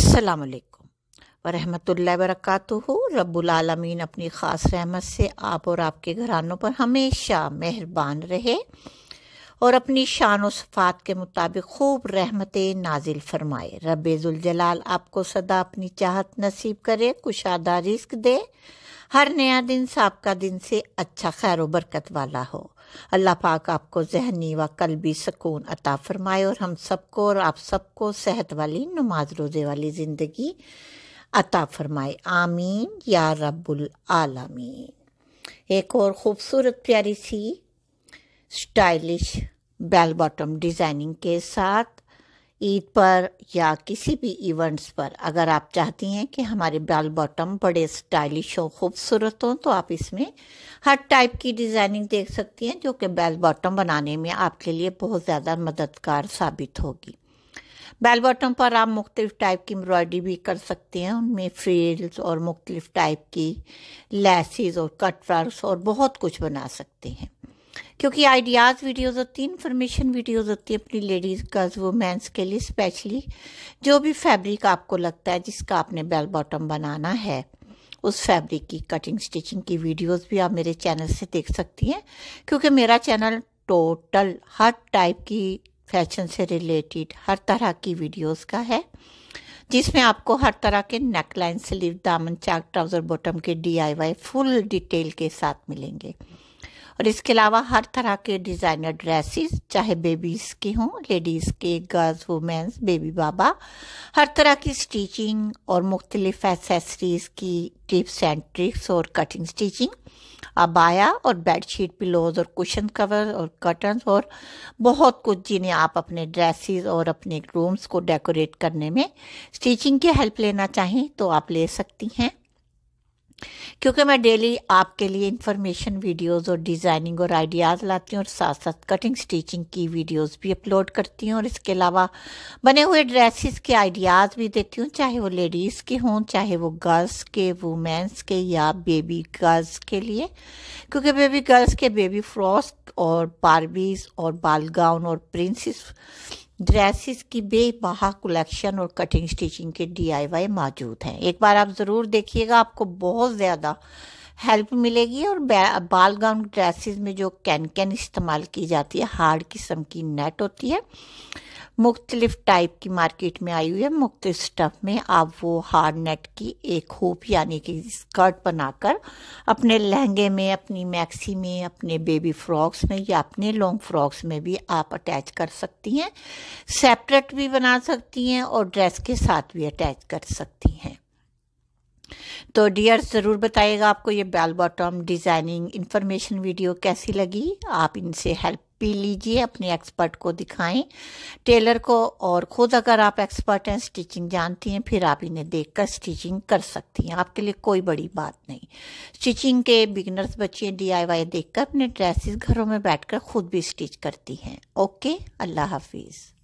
असलकम वरहमत वरक रब्बुलमीन अपनी ख़ास रहमत से आप और आपके घरानों पर हमेशा मेहरबान रहे और अपनी शान व सफ़ात के मुताबिक खूब रहमतें नाजिल फरमाए रबेज़ुलजलाल आपको सदा अपनी चाहत नसीब करे कुशादा रिस्क दे हर नया दिन सबका दिन से अच्छा खैर बरकत वाला हो अल्लाह पाक आपको जहनी व कलबी सुकून अता फरमाए और हम सबको और आप सबको सेहत वाली नमाज रोज़े वाली ज़िंदगी अता फरमाए आमीन या रबुल आलमीन एक और ख़ूबसूरत प्यारी सी स्टाइलिश बेल बॉटम डिज़ाइनिंग के साथ ईद पर या किसी भी इवेंट्स पर अगर आप चाहती हैं कि हमारे बाल बॉटम बड़े स्टाइलिश हो खूबसूरत हों तो आप इसमें हर टाइप की डिज़ाइनिंग देख सकती हैं जो कि बेल बॉटम बनाने में आपके लिए बहुत ज़्यादा मददगार साबित होगी बेल बॉटम पर आप मुख्तलिफ़ टाइप की एम्ब्रॉयडरी भी कर सकते हैं उनमें फ्रिल्स और मुख्तलिफ़ टाइप की लेसिस और कट और बहुत कुछ बना सकते हैं क्योंकि आइडियाज़ वीडियोस होती हैं इन्फॉर्मेशन वीडियोस होती है अपनी लेडीज़ गर्ल्स वुमेंस के लिए स्पेशली जो भी फैब्रिक आपको लगता है जिसका आपने बेल बॉटम बनाना है उस फैब्रिक की कटिंग स्टिचिंग की वीडियोस भी आप मेरे चैनल से देख सकती हैं क्योंकि मेरा चैनल टोटल हर टाइप की फैशन से रिलेटेड हर तरह की वीडियोस का है जिसमें आपको हर तरह के नेकलाइन स्लीव दामन चाक ट्राउज़र बॉटम के डीआईवाई फुल डिटेल के साथ मिलेंगे और इसके अलावा हर तरह के डिज़ाइनर ड्रेसेस चाहे बेबीज़ के हों लेडीज़ के गर्ल्स वुमेंस बेबी बाबा हर तरह की स्टिचिंग और मुख्तलिफ एसेसरीज़ की टिप्स एंड ट्रिक्स और कटिंग स्टिचिंग अबाया और बेडशीट पिलोज और कुशन कवर और कर्टन और बहुत कुछ जिन्हें आप अपने ड्रेसेस और अपने रूम्स को डेकोरेट करने में स्टिचिंग की हेल्प लेना चाहें तो आप ले सकती हैं क्योंकि मैं डेली आपके लिए इन्फॉर्मेशन वीडियोस और डिज़ाइनिंग और आइडियाज़ लाती हूँ और साथ साथ कटिंग स्टिचिंग की वीडियोस भी अपलोड करती हूँ और इसके अलावा बने हुए ड्रेसेस के आइडियाज़ भी देती हूँ चाहे वो लेडीज़ के हों चाहे वो गर्ल्स के वुमेंस के या बेबी गर्ल्स के लिए क्योंकि बेबी गर्ल्स के बेबी फ्रॉक और बारबीज और बाल गाउन और प्रिंसेस ड्रेसेस की बेबहा कलेक्शन और कटिंग स्टिचिंग के डीआईवाई मौजूद हैं एक बार आप ज़रूर देखिएगा आपको बहुत ज़्यादा हेल्प मिलेगी और बाल गाउन ड्रेसेस में जो कैन कैन इस्तेमाल की जाती है हार्ड किस्म की नेट होती है मुख्तलिफ टाइप की मार्केट में आई हुई है मुख्त स्टफ में आप वो हार्ड नेट की एक होप यानी कि स्कर्ट बनाकर अपने लहंगे में अपनी मैक्सी में अपने बेबी फ्रॉक्स में या अपने लॉन्ग फ्रॉक्स में भी आप अटैच कर सकती हैं सेपरेट भी बना सकती हैं और ड्रेस के साथ भी अटैच कर सकती हैं तो डियर ज़रूर बताइएगा आपको ये bell bottom designing information video कैसी लगी आप इनसे हेल्प पी लीजिए अपने एक्सपर्ट को दिखाएं टेलर को और खुद अगर आप एक्सपर्ट हैं स्टिचिंग जानती हैं फिर आप इन्हें देखकर स्टिचिंग कर सकती हैं आपके लिए कोई बड़ी बात नहीं स्टिचिंग के बिगनर्स बच्चे डीआईवाई देखकर अपने ड्रेसेस घरों में बैठकर खुद भी स्टिच करती हैं ओके अल्लाह हाफिज़